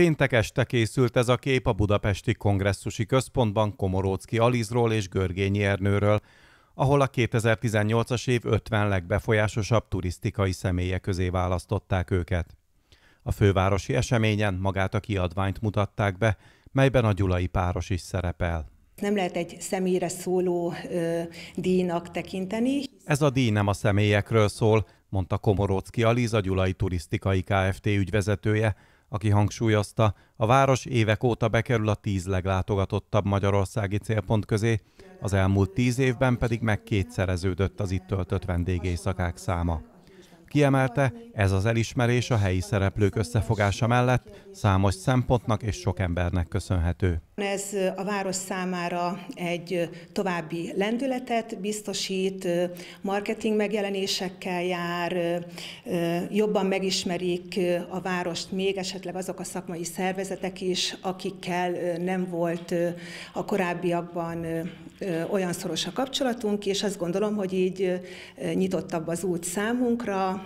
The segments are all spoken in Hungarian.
Péntek este készült ez a kép a Budapesti Kongresszusi Központban Komorócki Alizról és Görgényi Ernőről, ahol a 2018-as év 50 legbefolyásosabb turisztikai személye közé választották őket. A fővárosi eseményen magát a kiadványt mutatták be, melyben a gyulai páros is szerepel. Nem lehet egy személyre szóló ö, díjnak tekinteni. Ez a díj nem a személyekről szól, mondta Komorócki a Gyulai Turisztikai Kft. ügyvezetője, aki hangsúlyozta, a város évek óta bekerül a tíz leglátogatottabb magyarországi célpont közé, az elmúlt tíz évben pedig megkétszereződött az itt töltött vendégészakák száma. Kiemelte, ez az elismerés a helyi szereplők összefogása mellett számos szempontnak és sok embernek köszönhető. Ez a város számára egy további lendületet biztosít, marketing megjelenésekkel jár, jobban megismerik a várost még esetleg azok a szakmai szervezetek is, akikkel nem volt a korábbiakban olyan szoros a kapcsolatunk, és azt gondolom, hogy így nyitottabb az út számunkra,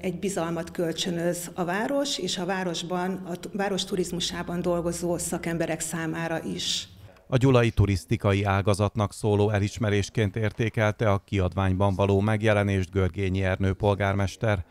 egy bizalmat kölcsönöz a város, és a városban, a város turizmusában dolgozó szakemberek számára is. A gyulai turisztikai ágazatnak szóló elismerésként értékelte a kiadványban való megjelenést Görgényi Ernő polgármester.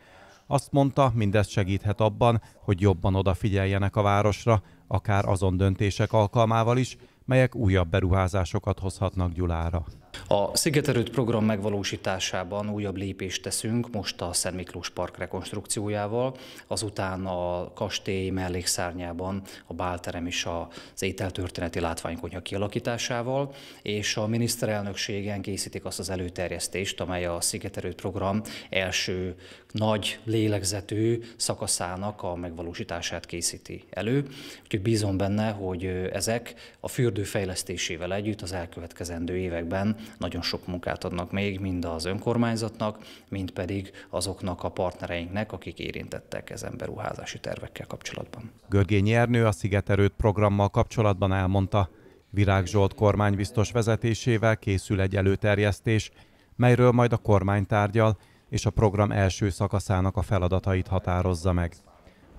Azt mondta, mindez segíthet abban, hogy jobban odafigyeljenek a városra, akár azon döntések alkalmával is, melyek újabb beruházásokat hozhatnak Gyulára. A Szigeterőt program megvalósításában újabb lépést teszünk, most a Szent Miklós Park rekonstrukciójával, azután a kastély mellékszárnyában a bálterem és az ételtörténeti látványkonyha kialakításával, és a miniszterelnökségen készítik azt az előterjesztést, amely a Szigeterőt program első nagy lélegzetű szakaszának a megvalósítását készíti elő. Úgyhogy bízom benne, hogy ezek a fürdő működő fejlesztésével együtt az elkövetkezendő években nagyon sok munkát adnak még mind az önkormányzatnak, mind pedig azoknak a partnereinknek, akik érintettek ezen beruházási tervekkel kapcsolatban. Görgényi Ernő a Szigeterőt programmal kapcsolatban elmondta, Virág Zsolt kormány biztos vezetésével készül egy előterjesztés, melyről majd a kormány tárgyal, és a program első szakaszának a feladatait határozza meg.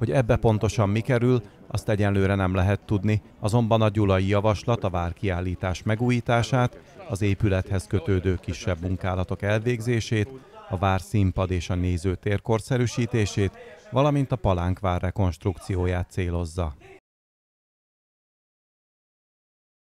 Hogy ebbe pontosan mi kerül, azt egyenlőre nem lehet tudni, azonban a gyulai javaslat a várkiállítás megújítását, az épülethez kötődő kisebb munkálatok elvégzését, a vár színpad és a nézőtér korszerűsítését, valamint a palánkvár rekonstrukcióját célozza.